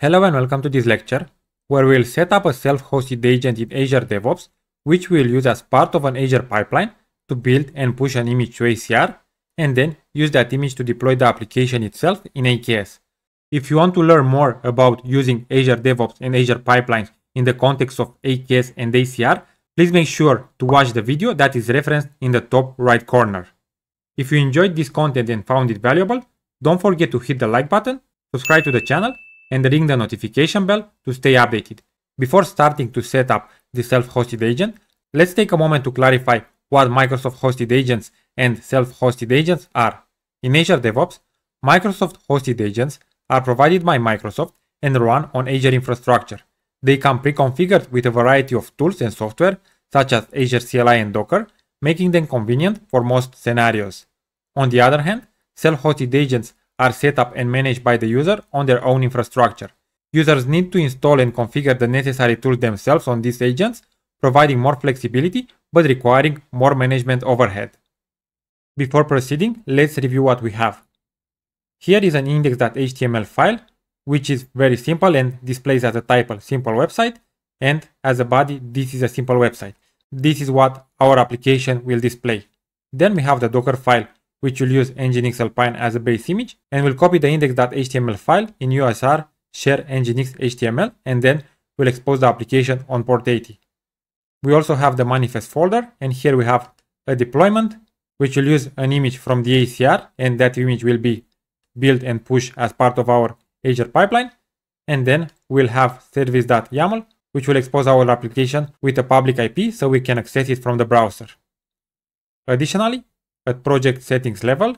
Hello and welcome to this lecture, where we'll set up a self-hosted agent in Azure DevOps, which we'll use as part of an Azure pipeline to build and push an image to ACR, and then use that image to deploy the application itself in AKS. If you want to learn more about using Azure DevOps and Azure pipelines in the context of AKS and ACR, please make sure to watch the video that is referenced in the top right corner. If you enjoyed this content and found it valuable, don't forget to hit the like button, subscribe to the channel, and ring the notification bell to stay updated. Before starting to set up the self-hosted agent, let's take a moment to clarify what Microsoft hosted agents and self-hosted agents are. In Azure DevOps, Microsoft hosted agents are provided by Microsoft and run on Azure infrastructure. They come pre-configured with a variety of tools and software such as Azure CLI and Docker, making them convenient for most scenarios. On the other hand, self-hosted agents are set up and managed by the user on their own infrastructure. Users need to install and configure the necessary tools themselves on these agents, providing more flexibility but requiring more management overhead. Before proceeding, let's review what we have. Here is an index.html file, which is very simple and displays as a title simple website, and as a body, this is a simple website. This is what our application will display. Then we have the Docker file which will use Nginx Alpine as a base image and will copy the index.html file in USR share Nginx HTML and then we'll expose the application on port 80. We also have the manifest folder and here we have a deployment which will use an image from the ACR and that image will be built and pushed as part of our Azure pipeline. And then we'll have service.yaml which will expose our application with a public IP so we can access it from the browser. Additionally, at project settings level,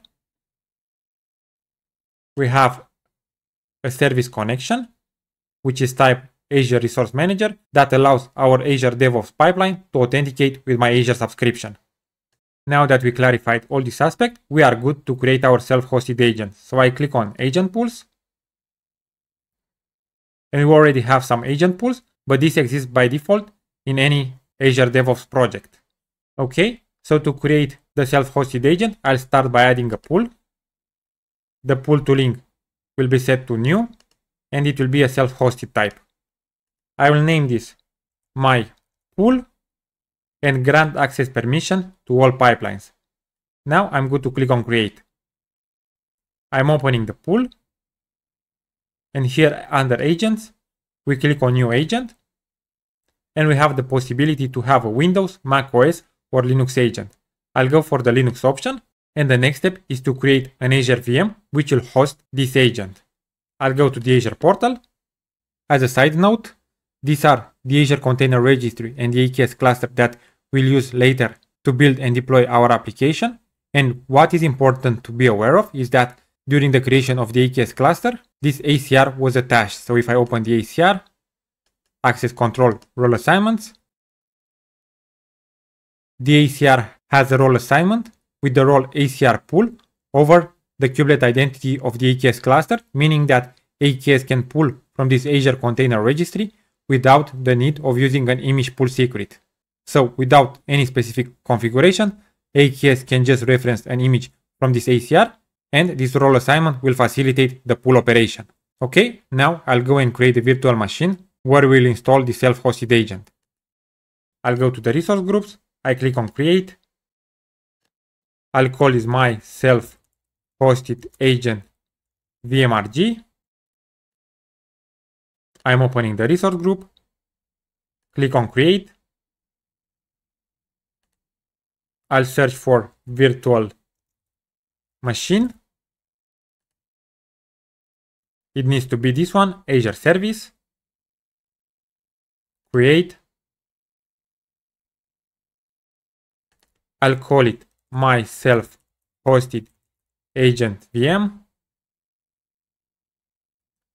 we have a service connection, which is type Azure Resource Manager that allows our Azure DevOps pipeline to authenticate with my Azure subscription. Now that we clarified all this aspect, we are good to create our self-hosted agent. So I click on agent pools. And we already have some agent pools, but this exists by default in any Azure DevOps project. Okay, so to create the self-hosted agent, I'll start by adding a pool. The pool to link will be set to new and it will be a self-hosted type. I will name this my pool and grant access permission to all pipelines. Now I'm going to click on create. I'm opening the pool and here under agents, we click on new agent and we have the possibility to have a Windows, Mac OS or Linux agent. I'll go for the Linux option and the next step is to create an Azure VM which will host this agent. I'll go to the Azure portal. As a side note, these are the Azure Container Registry and the AKS cluster that we'll use later to build and deploy our application. And what is important to be aware of is that during the creation of the AKS cluster, this ACR was attached. So if I open the ACR, access control role assignments, the ACR has a role assignment with the role ACR pull over the kubelet identity of the AKS cluster, meaning that AKS can pull from this Azure container registry without the need of using an image pull secret. So without any specific configuration, AKS can just reference an image from this ACR and this role assignment will facilitate the pull operation. Okay, now I'll go and create a virtual machine where we'll install the self-hosted agent. I'll go to the resource groups I click on create. I'll call is my self-hosted agent VMRG. I'm opening the resource group. Click on create. I'll search for virtual machine. It needs to be this one, Azure service. Create. I'll call it my self-hosted agent VM.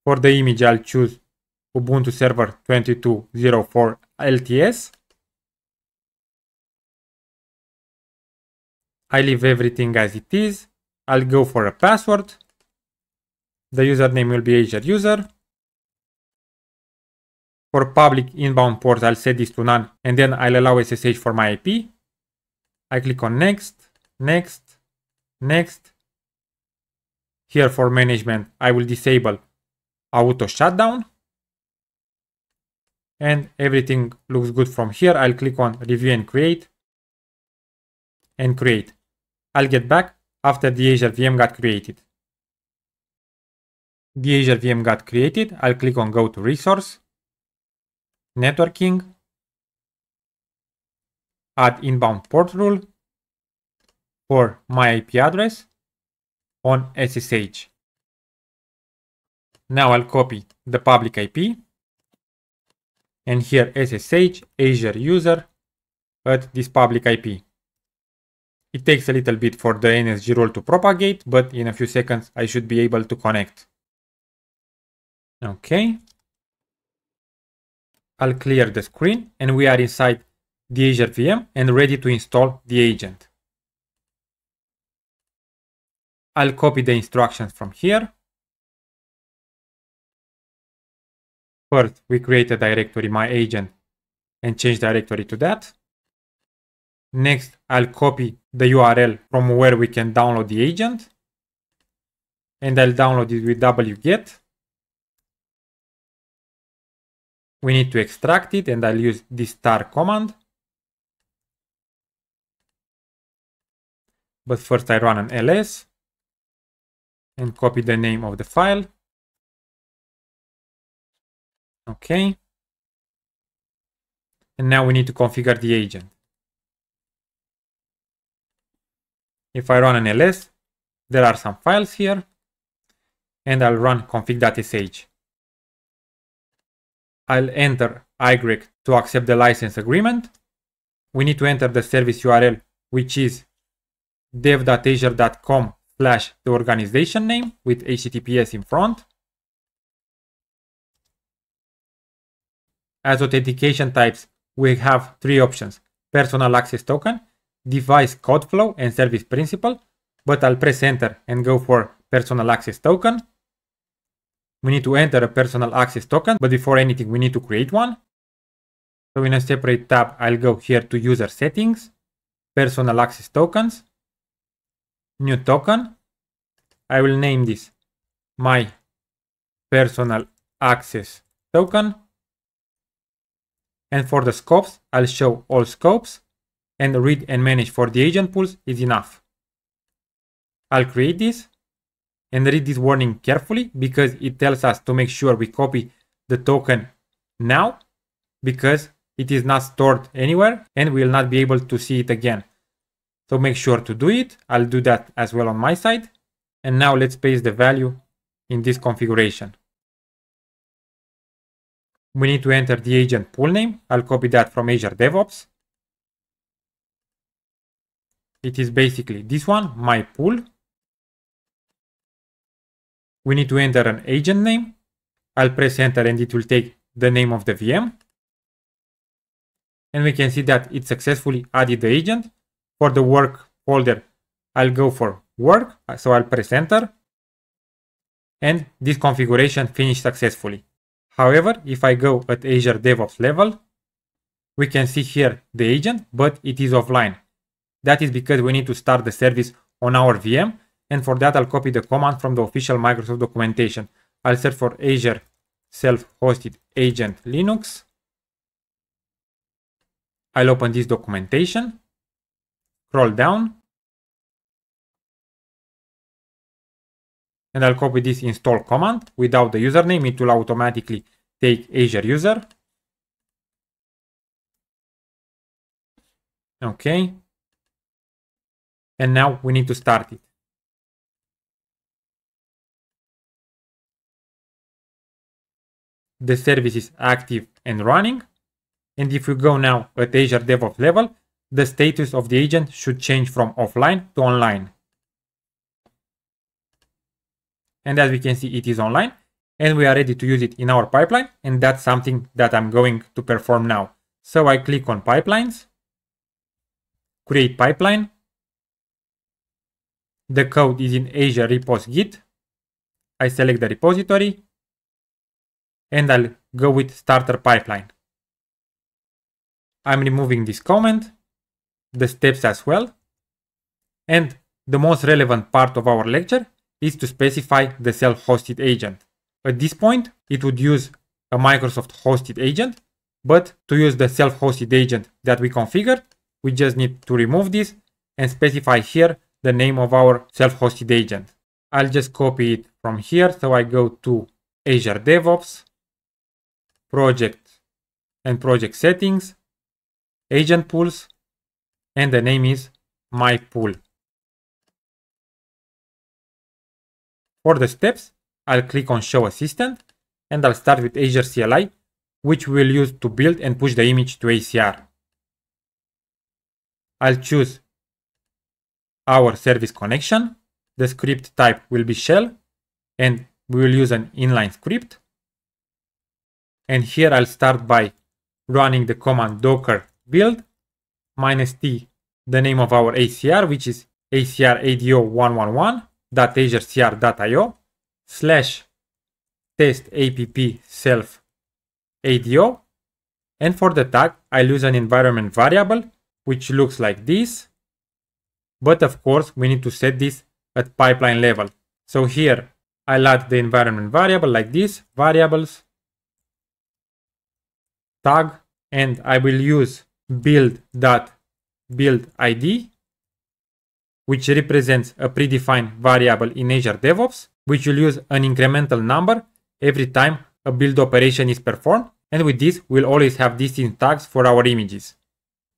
For the image, I'll choose Ubuntu Server 2204 LTS. I leave everything as it is. I'll go for a password. The username will be Azure user. For public inbound port, I'll set this to none and then I'll allow SSH for my IP. I click on next, next, next. Here for management, I will disable auto shutdown. And everything looks good from here. I'll click on review and create and create. I'll get back after the Azure VM got created. The Azure VM got created. I'll click on go to resource, networking, add inbound port rule for my IP address on SSH. Now I'll copy the public IP and here SSH Azure user at this public IP. It takes a little bit for the NSG role to propagate, but in a few seconds I should be able to connect. Okay. I'll clear the screen and we are inside the Azure VM and ready to install the agent. I'll copy the instructions from here. First, we create a directory my agent and change directory to that. Next, I'll copy the URL from where we can download the agent. And I'll download it with wget. We need to extract it and I'll use this star command. But first I run an ls and copy the name of the file. Okay. And now we need to configure the agent. If I run an ls, there are some files here and I'll run config.sh. I'll enter IGREC to accept the license agreement. We need to enter the service URL, which is dev.azure.com slash the organization name with HTTPS in front. As authentication types, we have three options, personal access token, device code flow and service principal, but I'll press enter and go for personal access token. We need to enter a personal access token, but before anything, we need to create one. So in a separate tab, I'll go here to user settings, personal access tokens new token. I will name this my personal access token. And for the scopes, I'll show all scopes and read and manage for the agent pools is enough. I'll create this and read this warning carefully because it tells us to make sure we copy the token now because it is not stored anywhere and we will not be able to see it again. So make sure to do it. I'll do that as well on my side. And now let's paste the value in this configuration. We need to enter the agent pool name. I'll copy that from Azure DevOps. It is basically this one, my pool. We need to enter an agent name. I'll press enter and it will take the name of the VM. And we can see that it successfully added the agent for the work folder, I'll go for work. So I'll press enter. And this configuration finished successfully. However, if I go at Azure DevOps level, we can see here the agent, but it is offline. That is because we need to start the service on our VM. And for that, I'll copy the command from the official Microsoft documentation. I'll search for Azure self-hosted agent Linux. I'll open this documentation scroll down and I'll copy this install command without the username it will automatically take Azure user okay and now we need to start it the service is active and running and if we go now at Azure DevOps level the status of the agent should change from offline to online. And as we can see, it is online and we are ready to use it in our pipeline. And that's something that I'm going to perform now. So I click on pipelines, create pipeline. The code is in Asia repos git. I select the repository and I'll go with starter pipeline. I'm removing this comment the steps as well. And the most relevant part of our lecture is to specify the self-hosted agent. At this point, it would use a Microsoft hosted agent, but to use the self-hosted agent that we configured, we just need to remove this and specify here the name of our self-hosted agent. I'll just copy it from here. So I go to Azure DevOps, project and project settings, agent pools, and the name is my pool. For the steps, I'll click on show assistant and I'll start with Azure CLI, which we'll use to build and push the image to ACR. I'll choose our service connection. The script type will be shell and we will use an inline script. And here I'll start by running the command docker build minus t, the name of our ACR, which is acrado111.azercr.io slash test app self ADO. And for the tag, I'll use an environment variable, which looks like this. But of course, we need to set this at pipeline level. So here, I'll add the environment variable like this, variables, tag, and I will use build dot build ID, which represents a predefined variable in Azure DevOps, which will use an incremental number every time a build operation is performed. And with this, we'll always have distinct tags for our images.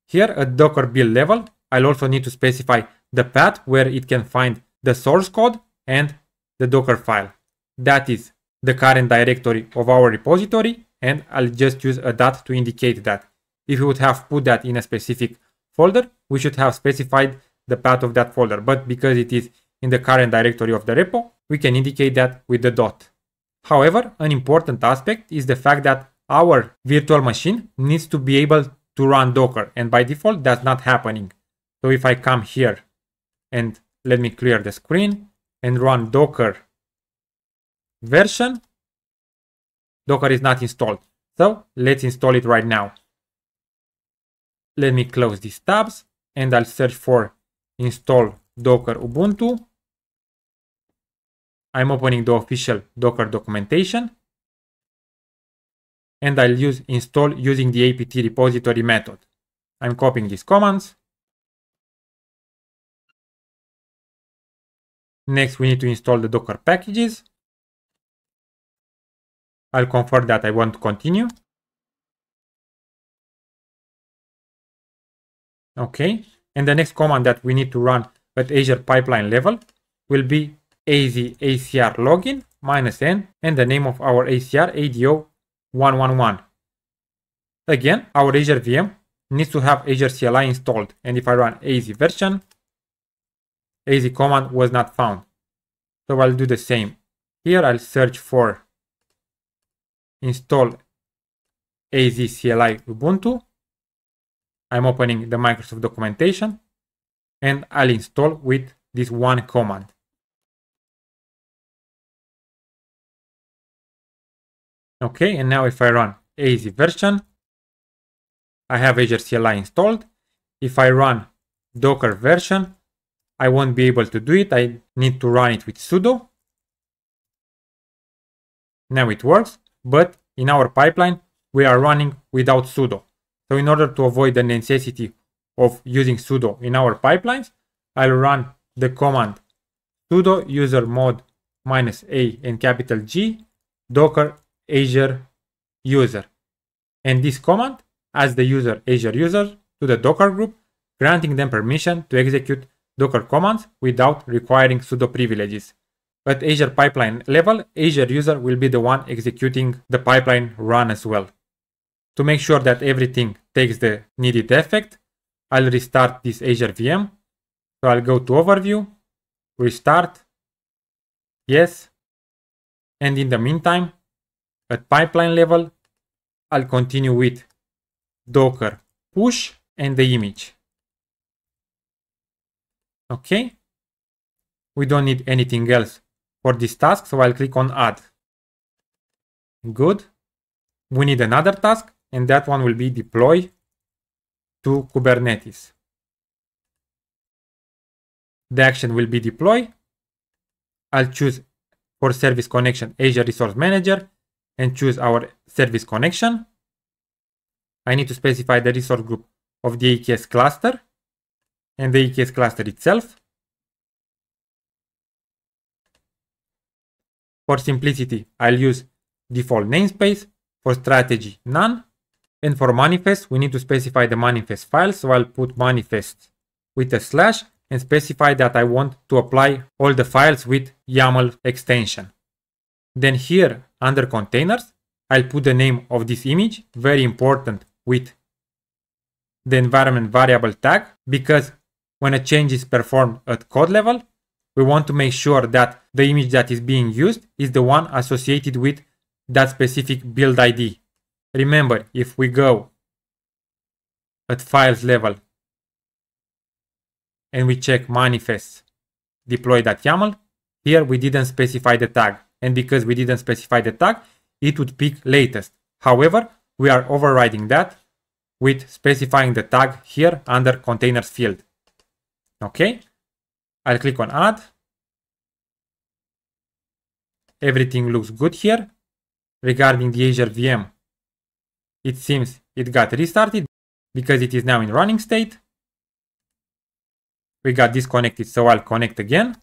Here at Docker build level, I'll also need to specify the path where it can find the source code and the Docker file. That is the current directory of our repository and I'll just use a dot to indicate that. If you would have put that in a specific folder, we should have specified the path of that folder. But because it is in the current directory of the repo, we can indicate that with the dot. However, an important aspect is the fact that our virtual machine needs to be able to run Docker and by default that's not happening. So if I come here and let me clear the screen and run Docker version, Docker is not installed. So let's install it right now. Let me close these tabs and I'll search for install docker ubuntu. I'm opening the official docker documentation and I'll use install using the apt repository method. I'm copying these commands. Next, we need to install the Docker packages. I'll confirm that I want to continue. okay and the next command that we need to run at azure pipeline level will be az acr login minus n and the name of our acr ado 111 again our azure vm needs to have azure cli installed and if i run az version az command was not found so i'll do the same here i'll search for install az cli ubuntu I'm opening the Microsoft documentation and I'll install with this one command. Okay, and now if I run AZ version, I have Azure CLI installed. If I run Docker version, I won't be able to do it. I need to run it with sudo. Now it works, but in our pipeline, we are running without sudo. So in order to avoid the necessity of using sudo in our pipelines, I'll run the command sudo user mod minus a in capital G docker azure user. And this command adds the user azure user to the docker group, granting them permission to execute docker commands without requiring sudo privileges. At Azure pipeline level, Azure user will be the one executing the pipeline run as well. To make sure that everything takes the needed effect, I'll restart this Azure VM. So I'll go to overview, restart, yes. And in the meantime, at pipeline level, I'll continue with docker push and the image. Okay. We don't need anything else for this task, so I'll click on add. Good. We need another task, and that one will be deploy to Kubernetes. The action will be deploy. I'll choose for service connection Azure Resource Manager and choose our service connection. I need to specify the resource group of the AKS cluster and the AKS cluster itself. For simplicity, I'll use default namespace. For strategy, none. And for manifest, we need to specify the manifest file. So I'll put manifest with a slash and specify that I want to apply all the files with YAML extension. Then here under containers, I'll put the name of this image, very important with the environment variable tag, because when a change is performed at code level, we want to make sure that the image that is being used is the one associated with that specific build ID Remember, if we go at files level and we check manifest deploy.yaml, here we didn't specify the tag. And because we didn't specify the tag, it would pick latest. However, we are overriding that with specifying the tag here under containers field. Okay, I'll click on add. Everything looks good here. Regarding the Azure VM, it seems it got restarted because it is now in running state. We got disconnected, so I'll connect again.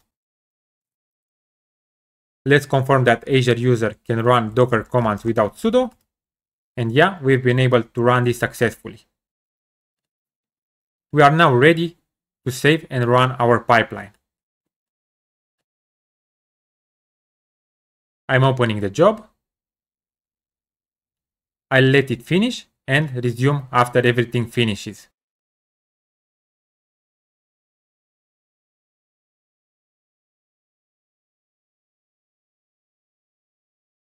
Let's confirm that Azure user can run docker commands without sudo. And yeah, we've been able to run this successfully. We are now ready to save and run our pipeline. I'm opening the job. I'll let it finish and resume after everything finishes.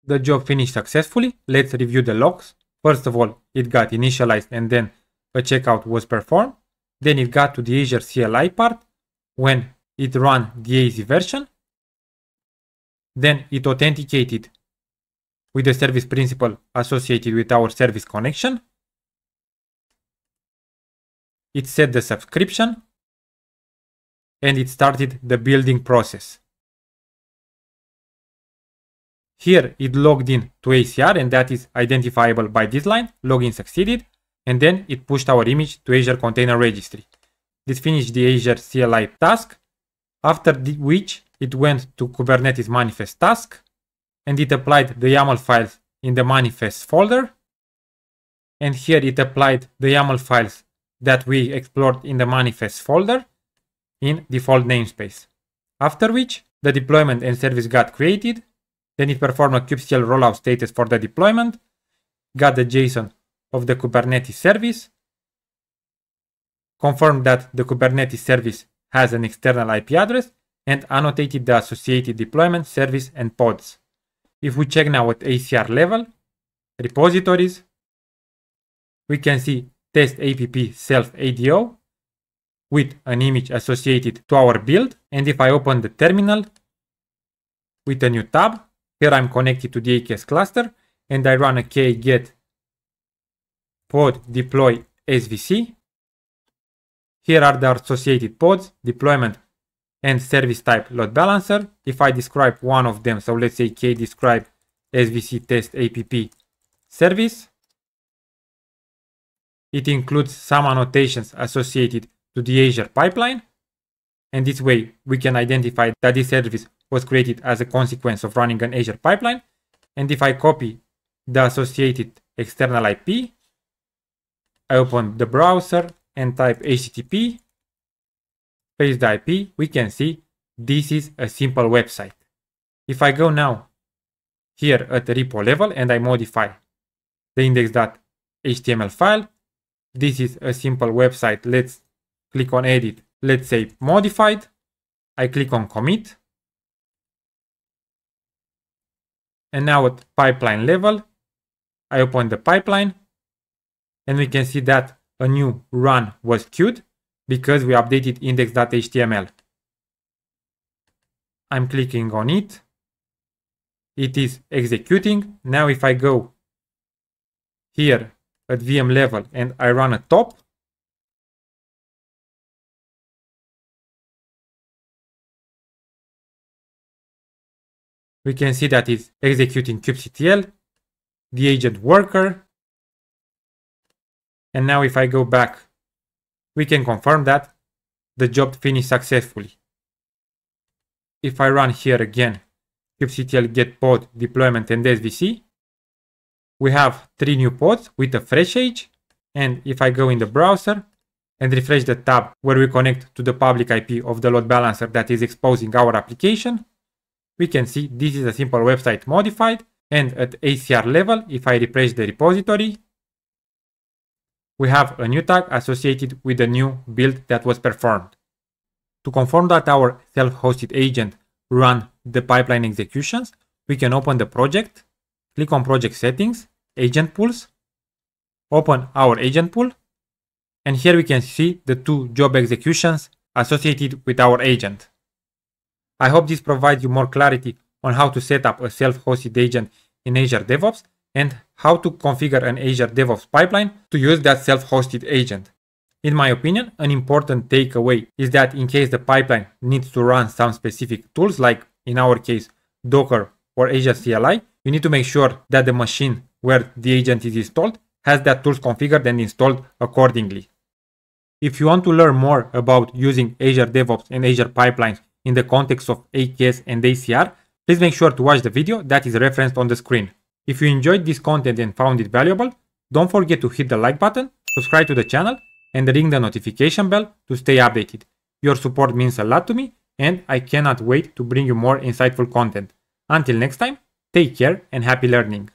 The job finished successfully. Let's review the logs. First of all, it got initialized and then a checkout was performed. Then it got to the Azure CLI part when it ran the AZ version. Then it authenticated with the service principal associated with our service connection. It set the subscription and it started the building process. Here it logged in to ACR and that is identifiable by this line, login succeeded, and then it pushed our image to Azure Container Registry. This finished the Azure CLI task, after which it went to Kubernetes manifest task, and it applied the YAML files in the manifest folder. And here it applied the YAML files that we explored in the manifest folder in default namespace. After which, the deployment and service got created, then it performed a kubectl rollout status for the deployment, got the JSON of the Kubernetes service, confirmed that the Kubernetes service has an external IP address, and annotated the associated deployment, service, and pods. If we check now at ACR level, repositories, we can see test app self ADO with an image associated to our build. And if I open the terminal with a new tab, here I'm connected to the AKS cluster and I run a k get pod deploy svc. Here are the associated pods, deployment and service type load balancer. If I describe one of them, so let's say k describe svc test app service, it includes some annotations associated to the Azure pipeline. And this way we can identify that this service was created as a consequence of running an Azure pipeline. And if I copy the associated external IP, I open the browser and type HTTP paste the IP, we can see this is a simple website. If I go now here at the repo level and I modify the index.html file, this is a simple website. Let's click on edit. Let's say modified. I click on commit. And now at pipeline level, I open the pipeline and we can see that a new run was queued because we updated index.html. I'm clicking on it. It is executing. Now if I go here at VM level and I run a top, we can see that it's executing kubectl, the agent worker. And now if I go back we can confirm that the job finished successfully. If I run here again, kubectl get pod deployment and svc, we have three new pods with a fresh age. And if I go in the browser and refresh the tab where we connect to the public IP of the load balancer that is exposing our application, we can see this is a simple website modified. And at ACR level, if I refresh the repository, we have a new tag associated with the new build that was performed. To confirm that our self-hosted agent run the pipeline executions, we can open the project, click on project settings, agent pools, open our agent pool, and here we can see the two job executions associated with our agent. I hope this provides you more clarity on how to set up a self-hosted agent in Azure DevOps and how to configure an Azure DevOps pipeline to use that self-hosted agent. In my opinion, an important takeaway is that in case the pipeline needs to run some specific tools like in our case Docker or Azure CLI, you need to make sure that the machine where the agent is installed has that tools configured and installed accordingly. If you want to learn more about using Azure DevOps and Azure Pipelines in the context of AKS and ACR, please make sure to watch the video that is referenced on the screen. If you enjoyed this content and found it valuable, don't forget to hit the like button, subscribe to the channel, and ring the notification bell to stay updated. Your support means a lot to me, and I cannot wait to bring you more insightful content. Until next time, take care and happy learning.